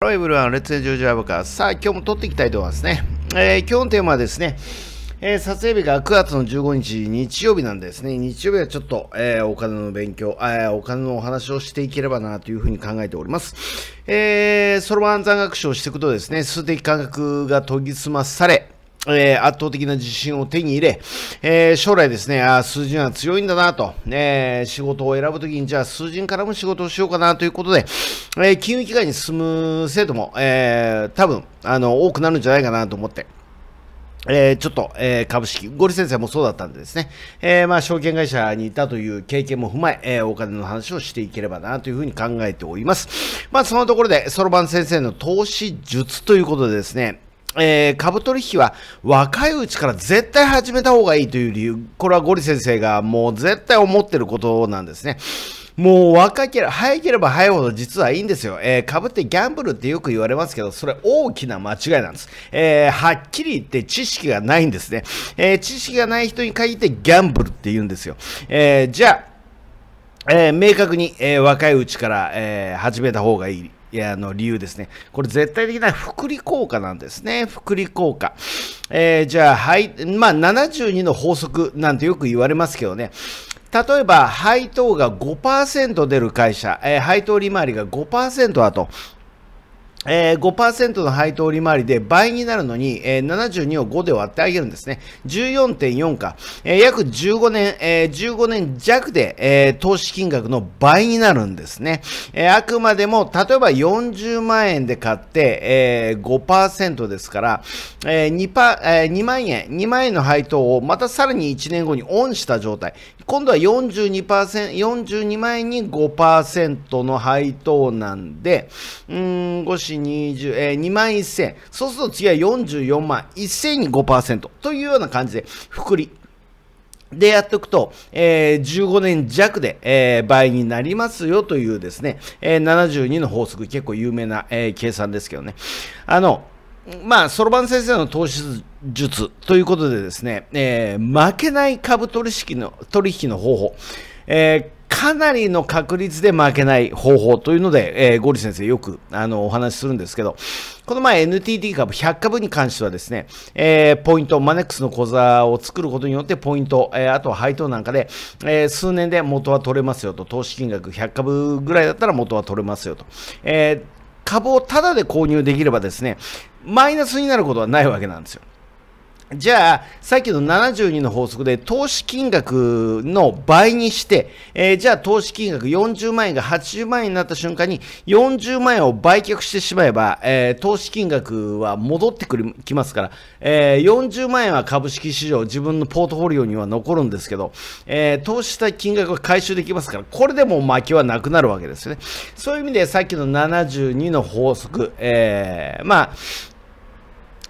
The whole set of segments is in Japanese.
ロイブルワン、レッツエンジョージアブカー。さあ、今日も撮っていきたいと思いますね。えー、今日のテーマはですね、えー、撮影日が9月の15日、日曜日なんですね。日曜日はちょっと、えー、お金の勉強、えー、お金のお話をしていければなというふうに考えております。えー、そろばん残学習をしていくとですね、数的感覚が研ぎ澄まされ、えー、圧倒的な自信を手に入れ、えー、将来ですね、あ数字は強いんだなと、えー、仕事を選ぶときに、じゃあ数字からも仕事をしようかなということで、え金融機関に進む生徒も、え多分、あの、多くなるんじゃないかなと思って。えー、ちょっと、えー、株式、ゴリ先生もそうだったんでですね、えー、まあ、証券会社にいたという経験も踏まええー、お金の話をしていければなというふうに考えております。まあ、そのところで、そろばん先生の投資術ということでですね、えー、株取引は若いうちから絶対始めた方がいいという理由、これはゴリ先生がもう絶対思ってることなんですね。もう若ければ、早ければ早いほど実はいいんですよ。えー、株ってギャンブルってよく言われますけど、それ大きな間違いなんです。えー、はっきり言って知識がないんですね。えー、知識がない人に限ってギャンブルって言うんですよ。えじゃあ、え明確に、え若いうちから、え始めた方がいい。いや、あの、理由ですね。これ絶対的な福利効果なんですね。福利効果。えー、じゃあ、はい、まあ、72の法則なんてよく言われますけどね。例えば、配当が5%出る会社、えー、配当利回りが5%だと、えー、5%の配当利回りで倍になるのに、えー、72を5で割ってあげるんですね。14.4か。えー、約15年、えー、15年弱で、えー、投資金額の倍になるんですね。えー、あくまでも、例えば40万円で買って、えー、5%ですから、えー2パえー、2万円、2万円の配当をまたさらに1年後にオンした状態。今度は42%、42万円に5%の配当なんで、うん、ごえー、2万1000。そうすると次は44万1000に5%というような感じで、ふくり。で、やっておくと、えー、15年弱で、えー、倍になりますよというですね、えー、72の法則、結構有名な、えー、計算ですけどね。あの、まあ、そろばん先生の投資術ということでですね、えー、負けない株取引の、取引の方法、えーかなりの確率で負けない方法というので、えー、ゴリ先生よくあのお話しするんですけど、この前 NTT 株100株に関してはですね、えー、ポイント、マネックスの口座を作ることによってポイント、えー、あとは配当なんかで、えー、数年で元は取れますよと、投資金額100株ぐらいだったら元は取れますよと。え株をタダで購入できればですね、マイナスになることはないわけなんですよ。じゃあ、さっきの72の法則で投資金額の倍にして、えー、じゃあ投資金額40万円が80万円になった瞬間に40万円を売却してしまえば、えー、投資金額は戻ってくるきますから、えー、40万円は株式市場、自分のポートフォリオには残るんですけど、え投資した金額は回収できますから、これでも負けはなくなるわけですよね。そういう意味でさっきの72の法則、えまあ、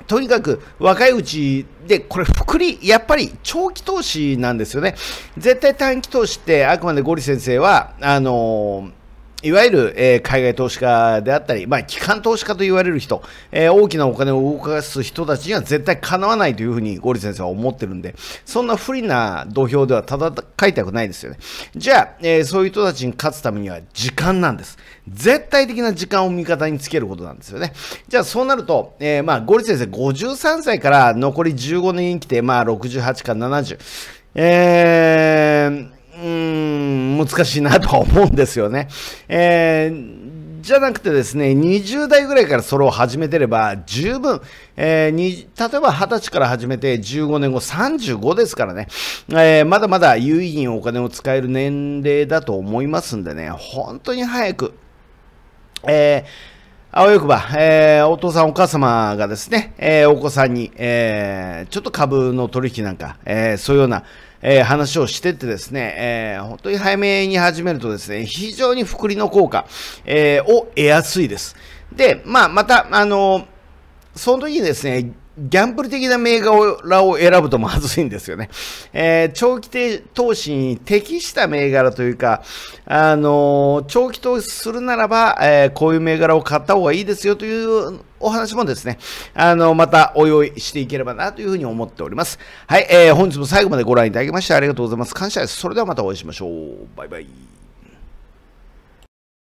とにかく若いうちで、これ、福利、やっぱり長期投資なんですよね。絶対短期投資って、あくまでゴリ先生は、あのーいわゆる、えー、海外投資家であったり、まあ、機関投資家と言われる人、えー、大きなお金を動かす人たちには絶対かなわないというふうにゴリ先生は思ってるんで、そんな不利な土俵では戦いたくないですよね。じゃあ、えー、そういう人たちに勝つためには時間なんです。絶対的な時間を味方につけることなんですよね。じゃあ、そうなると、えまあ、ゴリ先生53歳から残り15年生きて、まあ、68か70。えー難しいなとは思うんですよね。えー、じゃなくてですね、20代ぐらいからそれを始めてれば十分、えー、に例えば20歳から始めて15年後35ですからね、えー、まだまだ有意義にお金を使える年齢だと思いますんでね、本当に早く、えーあわよくば、えー、お父さんお母様がですね、えー、お子さんに、えー、ちょっと株の取引なんか、えー、そういうような、えー、話をしてってですね、えー、本当に早めに始めるとですね、非常に福利の効果、えー、を得やすいです。で、まあ、また、あのその時にですね、ギャンブル的な銘柄を選ぶとまずいんですよね。えー、長期投資に適した銘柄というか、あのー、長期投資するならば、えー、こういう銘柄を買った方がいいですよというお話もですね、あの、またお用意していければなというふうに思っております。はい、えー、本日も最後までご覧いただきましてありがとうございます。感謝です。それではまたお会いしましょう。バイバイ。